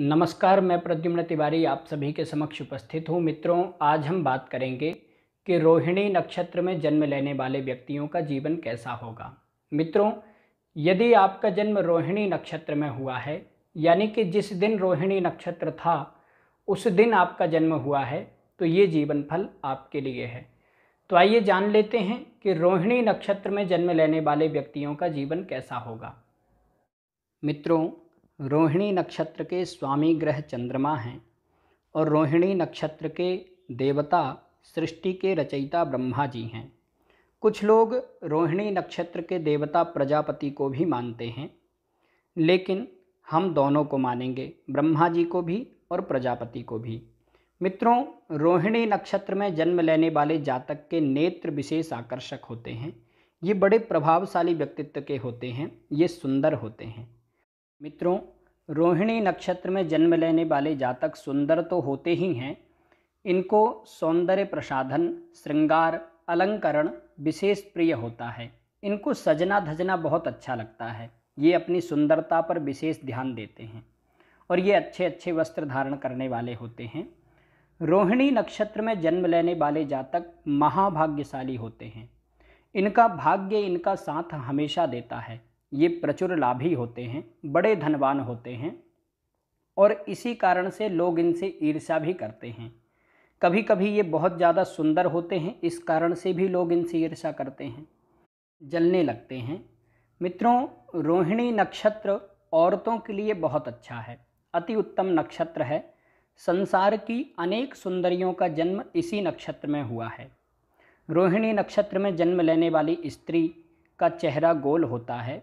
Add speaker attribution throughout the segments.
Speaker 1: नमस्कार मैं प्रद्युम्न तिवारी आप सभी के समक्ष उपस्थित हूँ मित्रों आज हम बात करेंगे कि रोहिणी नक्षत्र में जन्म लेने वाले व्यक्तियों का जीवन कैसा होगा मित्रों यदि आपका जन्म रोहिणी नक्षत्र में हुआ है यानी कि जिस दिन रोहिणी नक्षत्र था उस दिन आपका जन्म हुआ है तो ये जीवन फल आपके लिए है तो आइए जान लेते हैं कि रोहिणी नक्षत्र में जन्म लेने वाले व्यक्तियों का जीवन कैसा होगा मित्रों रोहिणी नक्षत्र के स्वामी ग्रह चंद्रमा हैं और रोहिणी नक्षत्र के देवता सृष्टि के रचयिता ब्रह्मा जी हैं कुछ लोग रोहिणी नक्षत्र के देवता प्रजापति को भी मानते हैं लेकिन हम दोनों को मानेंगे ब्रह्मा जी को भी और प्रजापति को भी मित्रों रोहिणी नक्षत्र में जन्म लेने वाले जातक के नेत्र विशेष आकर्षक होते हैं ये बड़े प्रभावशाली व्यक्तित्व के होते हैं ये सुंदर होते हैं मित्रों रोहिणी नक्षत्र में जन्म लेने वाले जातक सुंदर तो होते ही हैं इनको सौंदर्य प्रसाधन श्रृंगार अलंकरण विशेष प्रिय होता है इनको सजना धजना बहुत अच्छा लगता है ये अपनी सुंदरता पर विशेष ध्यान देते हैं और ये अच्छे अच्छे वस्त्र धारण करने वाले होते हैं रोहिणी नक्षत्र में जन्म लेने वाले जातक महाभाग्यशाली होते हैं इनका भाग्य इनका साथ हमेशा देता है ये प्रचुर लाभी होते हैं बड़े धनवान होते हैं और इसी कारण से लोग इनसे ईर्षा भी करते हैं कभी कभी ये बहुत ज़्यादा सुंदर होते हैं इस कारण से भी लोग इनसे ईर्षा करते हैं जलने लगते हैं मित्रों रोहिणी नक्षत्र औरतों के लिए बहुत अच्छा है अति उत्तम नक्षत्र है संसार की अनेक सुंदरियों का जन्म इसी नक्षत्र में हुआ है रोहिणी नक्षत्र में जन्म लेने वाली स्त्री का चेहरा गोल होता है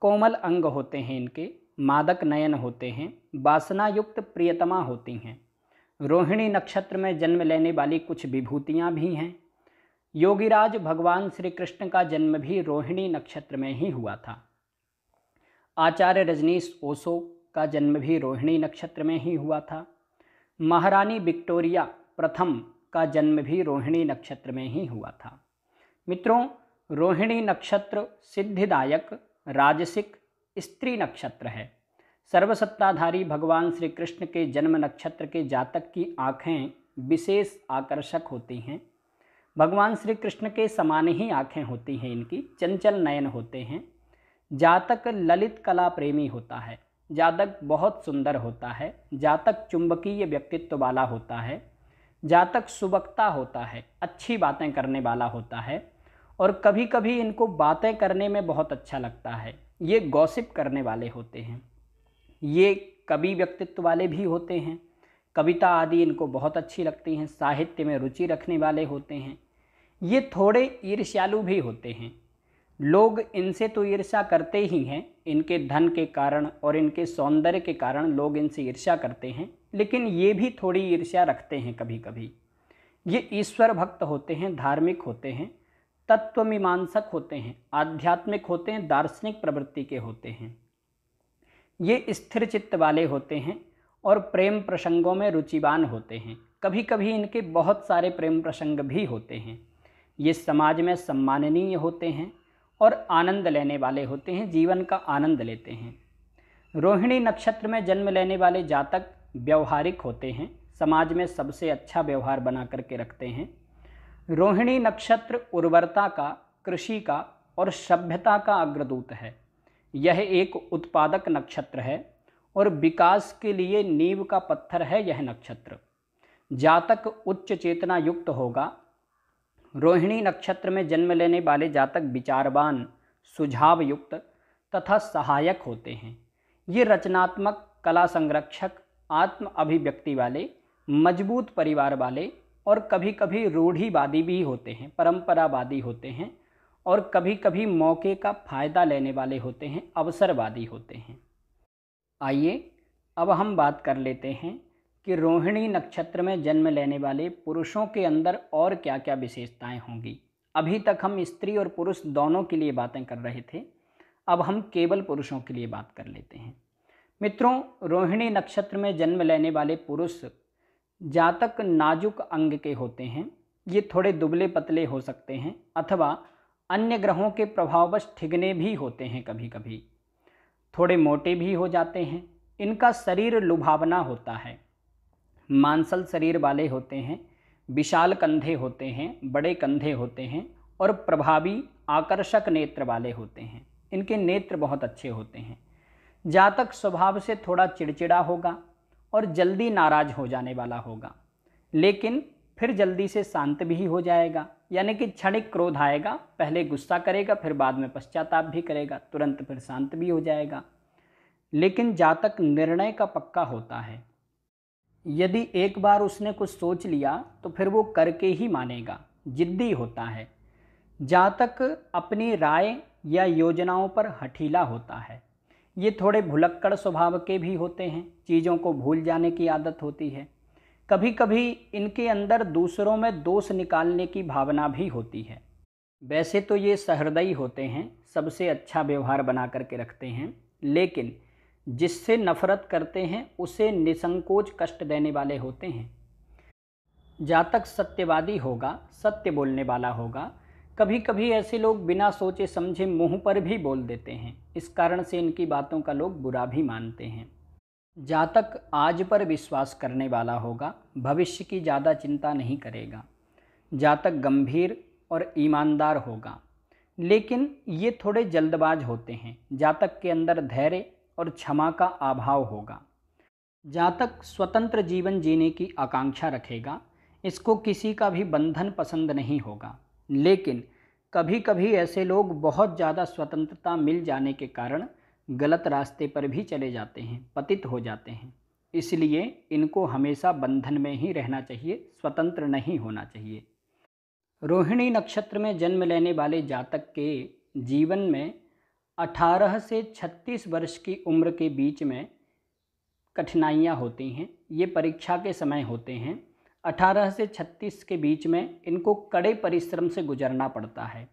Speaker 1: कोमल अंग होते हैं इनके मादक नयन होते हैं वासना युक्त प्रियतमा होती हैं रोहिणी नक्षत्र में जन्म लेने वाली कुछ विभूतियाँ भी हैं योगीराज भगवान श्री कृष्ण का जन्म भी रोहिणी नक्षत्र में ही हुआ था आचार्य रजनीश ओसो का जन्म भी रोहिणी नक्षत्र में ही हुआ था महारानी विक्टोरिया प्रथम का जन्म भी रोहिणी नक्षत्र में ही हुआ था मित्रों रोहिणी नक्षत्र सिद्धिदायक राजसिक स्त्री नक्षत्र है सर्वसत्ताधारी भगवान श्री कृष्ण के जन्म नक्षत्र के जातक की आँखें विशेष आकर्षक होती हैं भगवान श्री कृष्ण के समान ही आँखें होती हैं इनकी चंचल नयन होते हैं जातक ललित कला प्रेमी होता है जातक बहुत सुंदर होता है जातक चुंबकीय व्यक्तित्व वाला होता है जातक सुबकता होता है अच्छी बातें करने वाला होता है और कभी कभी इनको बातें करने में बहुत अच्छा लगता है ये गॉसिप करने वाले होते हैं ये कवि व्यक्तित्व वाले भी होते हैं कविता आदि इनको बहुत अच्छी लगती हैं साहित्य में रुचि रखने वाले होते हैं ये थोड़े ईर्ष्यालु भी होते हैं लोग इनसे तो ईर्ष्या करते ही हैं इनके धन के कारण और इनके सौंदर्य के कारण लोग इनसे ईर्ष्या करते हैं लेकिन ये भी थोड़ी ईर्ष्या रखते हैं कभी कभी ये ईश्वर भक्त होते हैं धार्मिक होते हैं तत्वमीमांसक होते हैं आध्यात्मिक होते हैं दार्शनिक प्रवृत्ति के होते हैं ये स्थिर चित्त वाले होते हैं और प्रेम प्रसंगों में रुचिवान होते हैं कभी कभी इनके बहुत सारे प्रेम प्रसंग भी होते हैं ये समाज में सम्माननीय होते हैं और आनंद लेने वाले होते हैं जीवन का आनंद लेते हैं रोहिणी नक्षत्र में जन्म लेने वाले जातक व्यवहारिक होते हैं समाज में सबसे अच्छा व्यवहार बना करके रखते हैं रोहिणी नक्षत्र उर्वरता का कृषि का और सभ्यता का अग्रदूत है यह एक उत्पादक नक्षत्र है और विकास के लिए नींव का पत्थर है यह नक्षत्र जातक उच्च चेतना युक्त होगा रोहिणी नक्षत्र में जन्म लेने वाले जातक विचारवान सुझाव युक्त तथा सहायक होते हैं ये रचनात्मक कला संरक्षक आत्म अभिव्यक्ति वाले मजबूत परिवार वाले और कभी कभी रूढ़ीवादी भी होते हैं परंपरावादी होते हैं और कभी कभी मौके का फ़ायदा लेने वाले होते हैं अवसरवादी होते हैं आइए अब हम बात कर लेते हैं कि रोहिणी नक्षत्र में जन्म लेने वाले पुरुषों के अंदर और क्या क्या विशेषताएं होंगी अभी तक हम स्त्री और पुरुष दोनों के लिए बातें कर रहे थे अब हम केवल पुरुषों के लिए बात कर लेते हैं मित्रों रोहिणी नक्षत्र में जन्म लेने वाले पुरुष जातक नाजुक अंग के होते हैं ये थोड़े दुबले पतले हो सकते हैं अथवा अन्य ग्रहों के प्रभाववश ठिगने भी होते हैं कभी कभी थोड़े मोटे भी हो जाते हैं इनका शरीर लुभावना होता है मांसल शरीर वाले होते हैं विशाल कंधे होते हैं बड़े कंधे होते हैं और प्रभावी आकर्षक नेत्र वाले होते हैं इनके नेत्र बहुत अच्छे होते हैं जातक स्वभाव से थोड़ा चिड़चिड़ा होगा और जल्दी नाराज हो जाने वाला होगा लेकिन फिर जल्दी से शांत भी हो जाएगा यानी कि क्षणिक क्रोध आएगा पहले गुस्सा करेगा फिर बाद में पश्चाताप भी करेगा तुरंत फिर शांत भी हो जाएगा लेकिन जातक निर्णय का पक्का होता है यदि एक बार उसने कुछ सोच लिया तो फिर वो करके ही मानेगा जिद्दी होता है जातक अपनी राय या योजनाओं पर हठीला होता है ये थोड़े भुलक्कड़ स्वभाव के भी होते हैं चीज़ों को भूल जाने की आदत होती है कभी कभी इनके अंदर दूसरों में दोष निकालने की भावना भी होती है वैसे तो ये सहृदयी होते हैं सबसे अच्छा व्यवहार बना करके रखते हैं लेकिन जिससे नफरत करते हैं उसे निसंकोच कष्ट देने वाले होते हैं जातक सत्यवादी होगा सत्य बोलने वाला होगा कभी कभी ऐसे लोग बिना सोचे समझे मुंह पर भी बोल देते हैं इस कारण से इनकी बातों का लोग बुरा भी मानते हैं जातक आज पर विश्वास करने वाला होगा भविष्य की ज़्यादा चिंता नहीं करेगा जातक गंभीर और ईमानदार होगा लेकिन ये थोड़े जल्दबाज होते हैं जातक के अंदर धैर्य और क्षमा का अभाव होगा जातक स्वतंत्र जीवन जीने की आकांक्षा रखेगा इसको किसी का भी बंधन पसंद नहीं होगा लेकिन कभी कभी ऐसे लोग बहुत ज़्यादा स्वतंत्रता मिल जाने के कारण गलत रास्ते पर भी चले जाते हैं पतित हो जाते हैं इसलिए इनको हमेशा बंधन में ही रहना चाहिए स्वतंत्र नहीं होना चाहिए रोहिणी नक्षत्र में जन्म लेने वाले जातक के जीवन में 18 से 36 वर्ष की उम्र के बीच में कठिनाइयाँ होती हैं ये परीक्षा के समय होते हैं अठारह से छत्तीस के बीच में इनको कड़े परिश्रम से गुजरना पड़ता है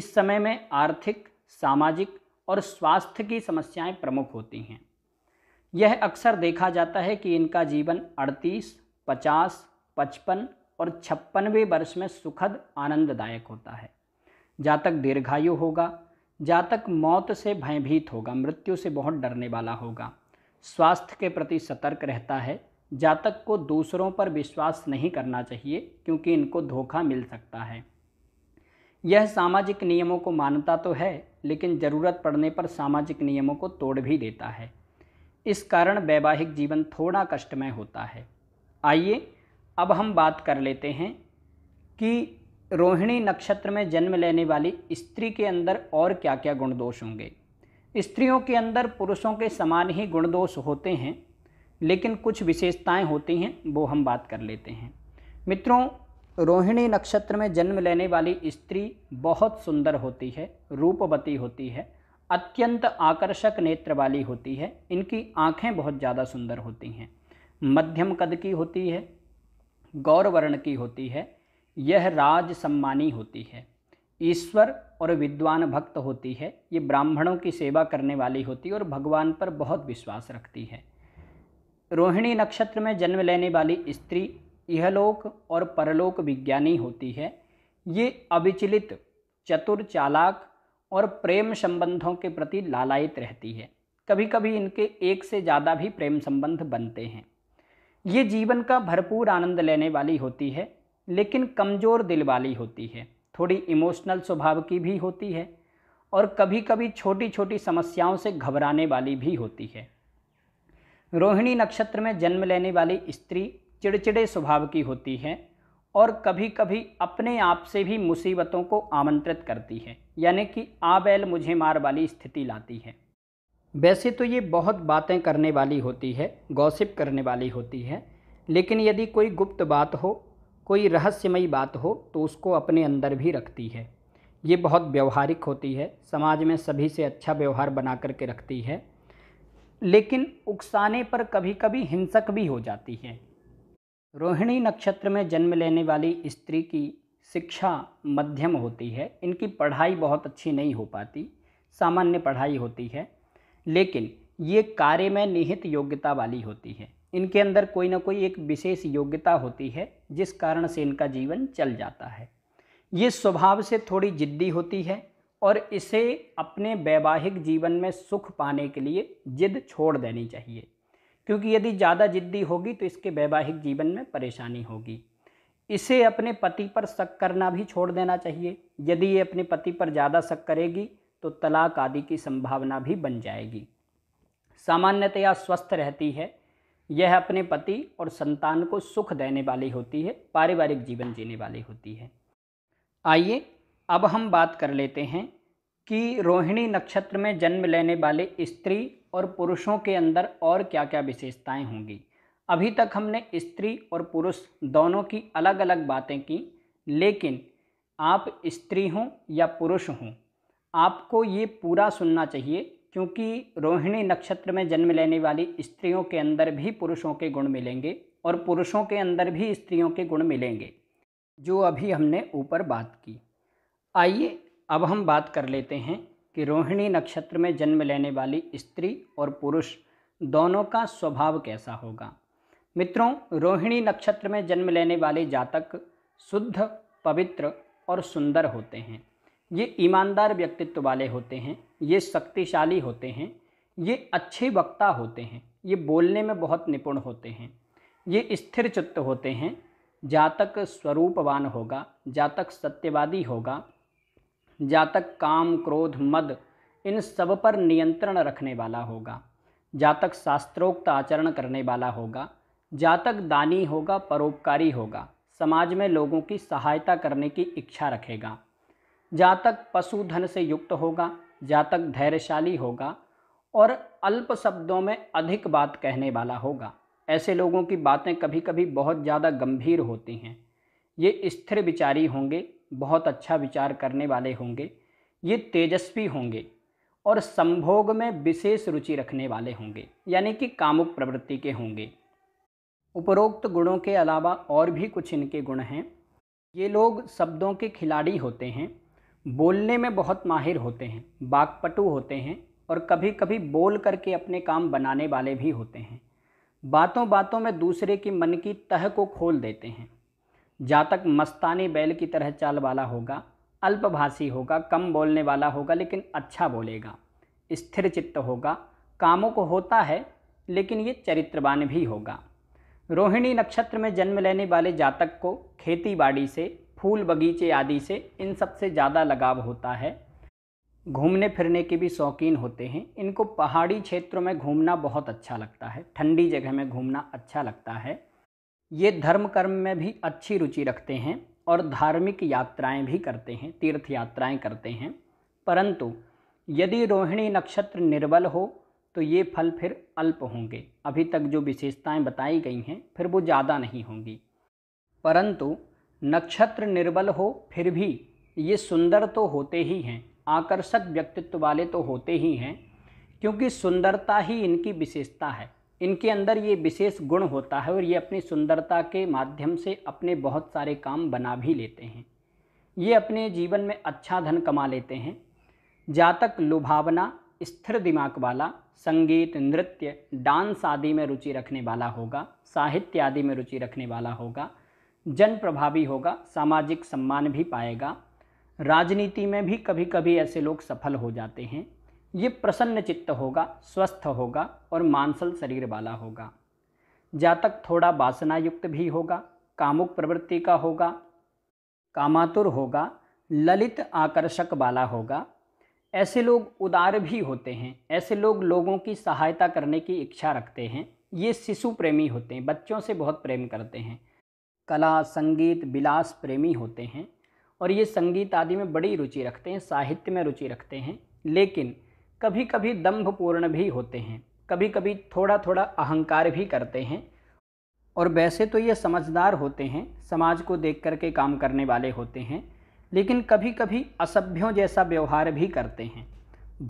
Speaker 1: इस समय में आर्थिक सामाजिक और स्वास्थ्य की समस्याएं प्रमुख होती हैं यह अक्सर देखा जाता है कि इनका जीवन 38, 50, 55 और छप्पनवे वर्ष में सुखद आनंददायक होता है जातक दीर्घायु होगा जातक मौत से भयभीत होगा मृत्यु से बहुत डरने वाला होगा स्वास्थ्य के प्रति सतर्क रहता है जातक को दूसरों पर विश्वास नहीं करना चाहिए क्योंकि इनको धोखा मिल सकता है यह सामाजिक नियमों को मानता तो है लेकिन ज़रूरत पड़ने पर सामाजिक नियमों को तोड़ भी देता है इस कारण वैवाहिक जीवन थोड़ा कष्टमय होता है आइए अब हम बात कर लेते हैं कि रोहिणी नक्षत्र में जन्म लेने वाली स्त्री के अंदर और क्या क्या गुण दोष होंगे स्त्रियों के अंदर पुरुषों के समान ही गुण दोष होते हैं लेकिन कुछ विशेषताएं होती हैं वो हम बात कर लेते हैं मित्रों रोहिणी नक्षत्र में जन्म लेने वाली स्त्री बहुत सुंदर होती है रूपवती होती है अत्यंत आकर्षक नेत्र वाली होती है इनकी आँखें बहुत ज़्यादा सुंदर होती हैं मध्यम कद की होती है गौरवर्ण की होती है यह राज सम्मानी होती है ईश्वर और विद्वान भक्त होती है ये ब्राह्मणों की सेवा करने वाली होती है और भगवान पर बहुत विश्वास रखती है रोहिणी नक्षत्र में जन्म लेने वाली स्त्री इहलोक और परलोक विज्ञानी होती है ये अविचलित चतुर चालाक और प्रेम संबंधों के प्रति लालायित रहती है कभी कभी इनके एक से ज़्यादा भी प्रेम संबंध बनते हैं ये जीवन का भरपूर आनंद लेने वाली होती है लेकिन कमज़ोर दिल वाली होती है थोड़ी इमोशनल स्वभाव की भी होती है और कभी कभी छोटी छोटी समस्याओं से घबराने वाली भी होती है रोहिणी नक्षत्र में जन्म लेने वाली स्त्री चिड़चिड़े स्वभाव की होती है और कभी कभी अपने आप से भी मुसीबतों को आमंत्रित करती है यानी कि आबैल मुझे मार वाली स्थिति लाती है वैसे तो ये बहुत बातें करने वाली होती है गॉसिप करने वाली होती है लेकिन यदि कोई गुप्त बात हो कोई रहस्यमयी बात हो तो उसको अपने अंदर भी रखती है ये बहुत व्यवहारिक होती है समाज में सभी से अच्छा व्यवहार बना करके रखती है लेकिन उकसाने पर कभी कभी हिंसक भी हो जाती है रोहिणी नक्षत्र में जन्म लेने वाली स्त्री की शिक्षा मध्यम होती है इनकी पढ़ाई बहुत अच्छी नहीं हो पाती सामान्य पढ़ाई होती है लेकिन ये कार्य में निहित योग्यता वाली होती है इनके अंदर कोई ना कोई एक विशेष योग्यता होती है जिस कारण से इनका जीवन चल जाता है ये स्वभाव से थोड़ी जिद्दी होती है और इसे अपने वैवाहिक जीवन में सुख पाने के लिए जिद छोड़ देनी चाहिए क्योंकि यदि ज़्यादा जिद्दी होगी तो इसके वैवाहिक जीवन में परेशानी होगी इसे अपने पति पर शक करना भी छोड़ देना चाहिए यदि ये अपने पति पर ज़्यादा शक करेगी तो तलाक आदि की संभावना भी बन जाएगी सामान्यतया स्वस्थ रहती है यह अपने पति और संतान को सुख देने वाली होती है पारिवारिक जीवन जीने वाली होती है आइए अब हम बात कर लेते हैं कि रोहिणी नक्षत्र में जन्म लेने वाले स्त्री और पुरुषों के अंदर और क्या क्या विशेषताएं होंगी अभी तक हमने स्त्री और पुरुष दोनों की अलग अलग बातें की लेकिन आप स्त्री हों या पुरुष हों आपको ये पूरा सुनना चाहिए क्योंकि रोहिणी नक्षत्र में जन्म लेने वाली स्त्रियों के अंदर भी पुरुषों के गुण मिलेंगे और पुरुषों के अंदर भी स्त्रियों के गुण मिलेंगे जो अभी हमने ऊपर बात की आइए अब हम बात कर लेते हैं कि रोहिणी नक्षत्र में जन्म लेने वाली स्त्री और पुरुष दोनों का स्वभाव कैसा होगा मित्रों रोहिणी नक्षत्र में जन्म लेने वाले जातक शुद्ध पवित्र और सुंदर होते हैं ये ईमानदार व्यक्तित्व वाले होते हैं ये शक्तिशाली होते हैं ये अच्छे वक्ता होते हैं ये बोलने में बहुत निपुण होते हैं ये स्थिर चित्त होते हैं जातक स्वरूपवान होगा जातक सत्यवादी होगा जातक काम क्रोध मद इन सब पर नियंत्रण रखने वाला होगा जातक शास्त्रोक्त आचरण करने वाला होगा जातक दानी होगा परोपकारी होगा समाज में लोगों की सहायता करने की इच्छा रखेगा जातक पशुधन से युक्त होगा जातक धैर्यशाली होगा और अल्प शब्दों में अधिक बात कहने वाला होगा ऐसे लोगों की बातें कभी कभी बहुत ज़्यादा गंभीर होती हैं ये स्थिर विचारी होंगे बहुत अच्छा विचार करने वाले होंगे ये तेजस्वी होंगे और संभोग में विशेष रुचि रखने वाले होंगे यानी कि कामुक प्रवृत्ति के होंगे उपरोक्त गुणों के अलावा और भी कुछ इनके गुण हैं ये लोग शब्दों के खिलाड़ी होते हैं बोलने में बहुत माहिर होते हैं बागपटु होते हैं और कभी कभी बोल करके अपने काम बनाने वाले भी होते हैं बातों बातों में दूसरे की मन की तह को खोल देते हैं जातक मस्तानी बैल की तरह चाल वाला होगा अल्पभाषी होगा कम बोलने वाला होगा लेकिन अच्छा बोलेगा स्थिर चित्त होगा कामों को होता है लेकिन ये चरित्रवान भी होगा रोहिणी नक्षत्र में जन्म लेने वाले जातक को खेती बाड़ी से फूल बगीचे आदि से इन सब से ज़्यादा लगाव होता है घूमने फिरने के भी शौकीन होते हैं इनको पहाड़ी क्षेत्रों में घूमना बहुत अच्छा लगता है ठंडी जगह में घूमना अच्छा लगता है ये धर्म कर्म में भी अच्छी रुचि रखते हैं और धार्मिक यात्राएं भी करते हैं तीर्थ यात्राएं करते हैं परंतु यदि रोहिणी नक्षत्र निर्बल हो तो ये फल फिर अल्प होंगे अभी तक जो विशेषताएं बताई गई हैं फिर वो ज़्यादा नहीं होंगी परंतु नक्षत्र निर्बल हो फिर भी ये सुंदर तो होते ही हैं आकर्षक व्यक्तित्व वाले तो होते ही हैं क्योंकि सुंदरता ही इनकी विशेषता है इनके अंदर ये विशेष गुण होता है और ये अपनी सुंदरता के माध्यम से अपने बहुत सारे काम बना भी लेते हैं ये अपने जीवन में अच्छा धन कमा लेते हैं जातक लुभावना स्थिर दिमाग वाला संगीत नृत्य डांस आदि में रुचि रखने वाला होगा साहित्य आदि में रुचि रखने वाला होगा जन प्रभावी होगा सामाजिक सम्मान भी पाएगा राजनीति में भी कभी कभी ऐसे लोग सफल हो जाते हैं ये प्रसन्न चित्त होगा स्वस्थ होगा और मांसल शरीर वाला होगा जातक थोड़ा वासना युक्त भी होगा कामुक प्रवृत्ति का होगा कामातुर होगा ललित आकर्षक वाला होगा ऐसे लोग उदार भी होते हैं ऐसे लोग लोगों की सहायता करने की इच्छा रखते हैं ये शिशु प्रेमी होते हैं बच्चों से बहुत प्रेम करते हैं कला संगीत विलास प्रेमी होते हैं और ये संगीत आदि में बड़ी रुचि रखते हैं साहित्य में रुचि रखते हैं लेकिन कभी कभी दम्भपूर्ण भी होते हैं कभी कभी थोड़ा थोड़ा अहंकार भी करते हैं और वैसे तो ये समझदार होते हैं समाज को देख करके काम करने वाले होते हैं लेकिन कभी कभी असभ्यों जैसा व्यवहार भी करते हैं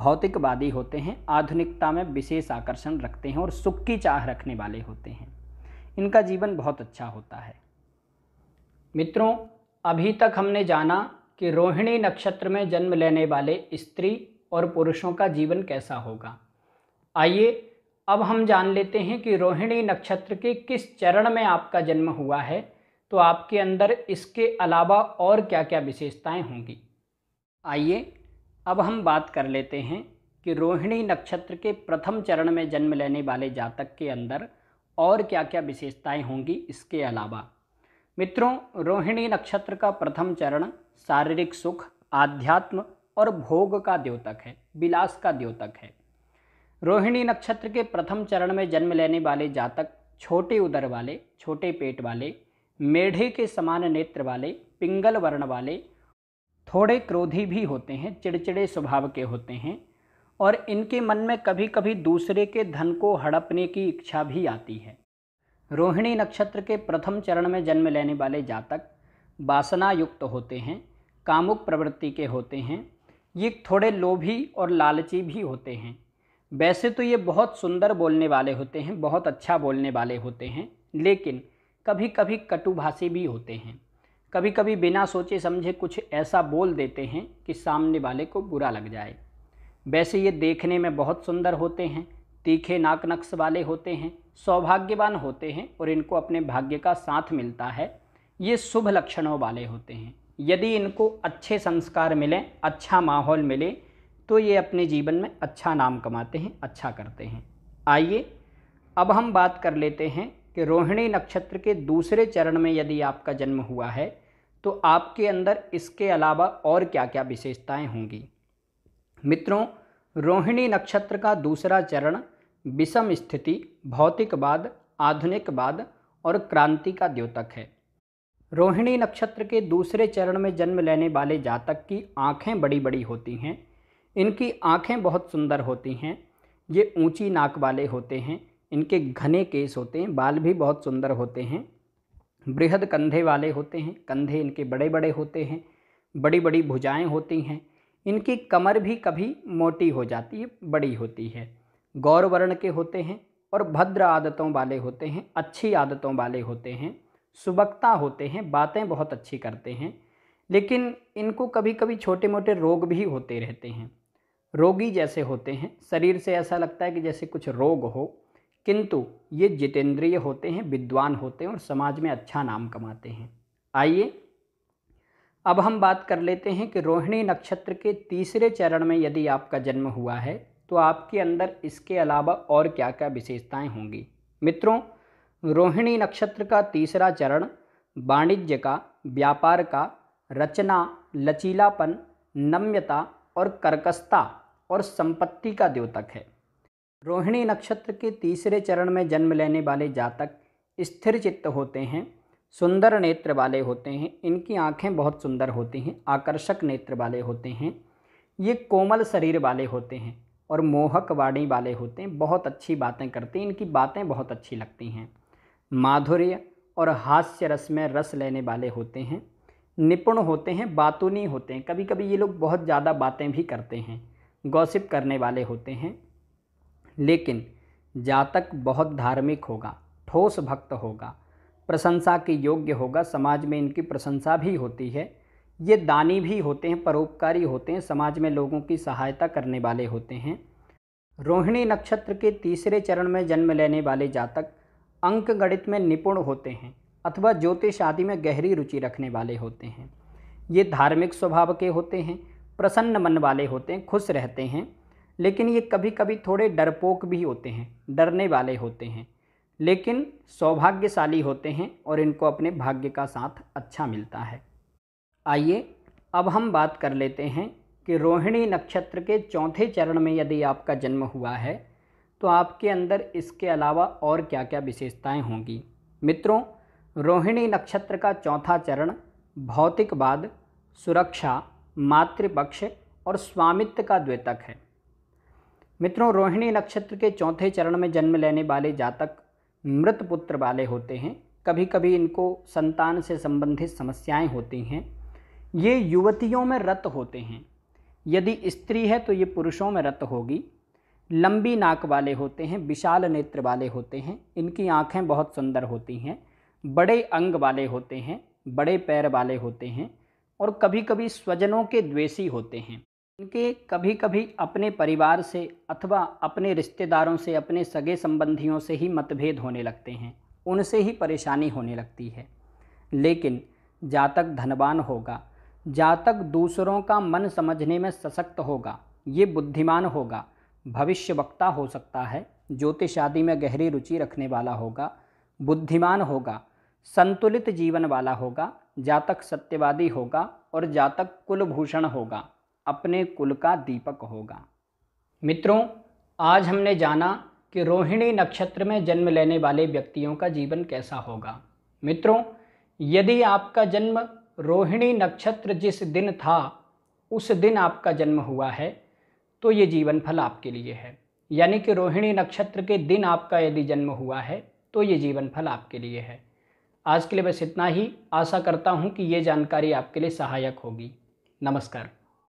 Speaker 1: भौतिकवादी होते हैं आधुनिकता में विशेष आकर्षण रखते हैं और सुख की चाह रखने वाले होते हैं इनका जीवन बहुत अच्छा होता है मित्रों अभी तक हमने जाना कि रोहिणी नक्षत्र में जन्म लेने वाले स्त्री और पुरुषों का जीवन कैसा होगा आइए अब हम जान लेते हैं कि रोहिणी नक्षत्र के किस चरण में आपका जन्म हुआ है तो आपके अंदर इसके अलावा और क्या क्या विशेषताएं होंगी आइए अब हम बात कर लेते हैं कि रोहिणी नक्षत्र के प्रथम चरण में जन्म लेने वाले जातक के अंदर और क्या क्या विशेषताएं होंगी इसके अलावा मित्रों रोहिणी नक्षत्र का प्रथम चरण शारीरिक सुख आध्यात्म और भोग का द्योतक है विलास का द्योतक है रोहिणी नक्षत्र के प्रथम चरण में जन्म लेने वाले जातक छोटे उदर वाले छोटे पेट वाले मेढे के समान नेत्र वाले पिंगल वर्ण वाले थोड़े क्रोधी भी होते हैं चिड़चिड़े स्वभाव के होते हैं और इनके मन में कभी कभी दूसरे के धन को हड़पने की इच्छा भी आती है रोहिणी नक्षत्र के प्रथम चरण में जन्म लेने वाले जातक वासना युक्त होते हैं कामुक प्रवृत्ति के होते हैं ये थोड़े लोभी और लालची भी होते हैं वैसे तो ये बहुत सुंदर बोलने वाले होते हैं बहुत अच्छा बोलने वाले होते हैं लेकिन कभी कभी कटुभाषी भी होते हैं कभी कभी बिना सोचे समझे कुछ ऐसा बोल देते हैं कि सामने वाले को बुरा लग जाए वैसे ये देखने में बहुत सुंदर होते हैं तीखे नाक नक्श वाले होते हैं सौभाग्यवान होते हैं और इनको अपने भाग्य का साथ मिलता है ये शुभ लक्षणों वाले होते हैं यदि इनको अच्छे संस्कार मिलें अच्छा माहौल मिले तो ये अपने जीवन में अच्छा नाम कमाते हैं अच्छा करते हैं आइए अब हम बात कर लेते हैं कि रोहिणी नक्षत्र के दूसरे चरण में यदि आपका जन्म हुआ है तो आपके अंदर इसके अलावा और क्या क्या विशेषताएं होंगी मित्रों रोहिणी नक्षत्र का दूसरा चरण विषम स्थिति भौतिकवाद आधुनिकवाद और क्रांति का द्योतक है रोहिणी नक्षत्र के दूसरे चरण में जन्म लेने वाले जातक की आँखें बड़ी बड़ी होती हैं इनकी आँखें बहुत सुंदर होती हैं ये ऊंची नाक वाले होते हैं इनके घने केस होते हैं बाल भी बहुत सुंदर होते हैं बृहद कंधे वाले होते हैं कंधे इनके बड़े बड़े होते हैं बड़ी बड़ी भुजाएं होती हैं इनकी कमर भी कभी मोटी हो जाती है बड़ी होती है गौरवर्ण के होते हैं और भद्र आदतों वाले होते हैं अच्छी आदतों वाले होते हैं सुबकता होते हैं बातें बहुत अच्छी करते हैं लेकिन इनको कभी कभी छोटे मोटे रोग भी होते रहते हैं रोगी जैसे होते हैं शरीर से ऐसा लगता है कि जैसे कुछ रोग हो किंतु ये जितेंद्रिय होते हैं विद्वान होते हैं और समाज में अच्छा नाम कमाते हैं आइए अब हम बात कर लेते हैं कि रोहिणी नक्षत्र के तीसरे चरण में यदि आपका जन्म हुआ है तो आपके अंदर इसके अलावा और क्या क्या विशेषताएं होंगी मित्रों रोहिणी नक्षत्र का तीसरा चरण वाणिज्य का व्यापार का रचना लचीलापन नम्यता और कर्कशता और संपत्ति का द्योतक है रोहिणी नक्षत्र के तीसरे चरण में जन्म लेने वाले जातक स्थिर चित्त होते हैं सुंदर नेत्र वाले होते हैं इनकी आंखें बहुत सुंदर होती हैं आकर्षक नेत्र वाले होते हैं ये कोमल शरीर वाले होते हैं और मोहक वाणी वाले होते हैं बहुत अच्छी बातें करते हैं इनकी बातें बहुत अच्छी लगती हैं माधुर्य और हास्य रस में रस लेने वाले होते हैं निपुण होते हैं बातूनी होते हैं कभी कभी ये लोग बहुत ज़्यादा बातें भी करते हैं गॉसिप करने वाले होते हैं लेकिन जातक बहुत धार्मिक होगा ठोस भक्त होगा प्रशंसा के योग्य होगा समाज में इनकी प्रशंसा भी होती है ये दानी भी होते हैं परोपकारी होते हैं समाज में लोगों की सहायता करने वाले होते हैं रोहिणी नक्षत्र के तीसरे चरण में जन्म लेने वाले जातक अंक गणित में निपुण होते हैं अथवा ज्योतिष आदि में गहरी रुचि रखने वाले होते हैं ये धार्मिक स्वभाव के होते हैं प्रसन्न मन वाले होते हैं खुश रहते हैं लेकिन ये कभी कभी थोड़े डरपोक भी होते हैं डरने वाले होते हैं लेकिन सौभाग्यशाली होते हैं और इनको अपने भाग्य का साथ अच्छा मिलता है आइए अब हम बात कर लेते हैं कि रोहिणी नक्षत्र के चौथे चरण में यदि आपका जन्म हुआ है तो आपके अंदर इसके अलावा और क्या क्या विशेषताएं होंगी मित्रों रोहिणी नक्षत्र का चौथा चरण भौतिकवाद सुरक्षा मातृपक्ष और स्वामित्व का द्वेतक है मित्रों रोहिणी नक्षत्र के चौथे चरण में जन्म लेने वाले जातक मृत पुत्र वाले होते हैं कभी कभी इनको संतान से संबंधित समस्याएं होती हैं ये युवतियों में रत होते हैं यदि स्त्री है तो ये पुरुषों में रत होगी लंबी नाक वाले होते हैं विशाल नेत्र वाले होते हैं इनकी आँखें बहुत सुंदर होती हैं बड़े अंग वाले होते हैं बड़े पैर वाले होते हैं और कभी कभी स्वजनों के द्वेषी होते हैं इनके कभी कभी अपने परिवार से अथवा अपने रिश्तेदारों से अपने सगे संबंधियों से ही मतभेद होने लगते हैं उनसे ही परेशानी होने लगती है लेकिन जातक धनवान होगा जातक दूसरों का मन समझने में सशक्त होगा ये बुद्धिमान होगा भविष्य वक्ता हो सकता है ज्योतिष आदि में गहरी रुचि रखने वाला होगा बुद्धिमान होगा संतुलित जीवन वाला होगा जातक सत्यवादी होगा और जातक कुलभूषण होगा अपने कुल का दीपक होगा मित्रों आज हमने जाना कि रोहिणी नक्षत्र में जन्म लेने वाले व्यक्तियों का जीवन कैसा होगा मित्रों यदि आपका जन्म रोहिणी नक्षत्र जिस दिन था उस दिन आपका जन्म हुआ है तो ये जीवन फल आपके लिए है यानी कि रोहिणी नक्षत्र के दिन आपका यदि जन्म हुआ है तो ये जीवन फल आपके लिए है आज के लिए बस इतना ही आशा करता हूँ कि ये जानकारी आपके लिए सहायक होगी नमस्कार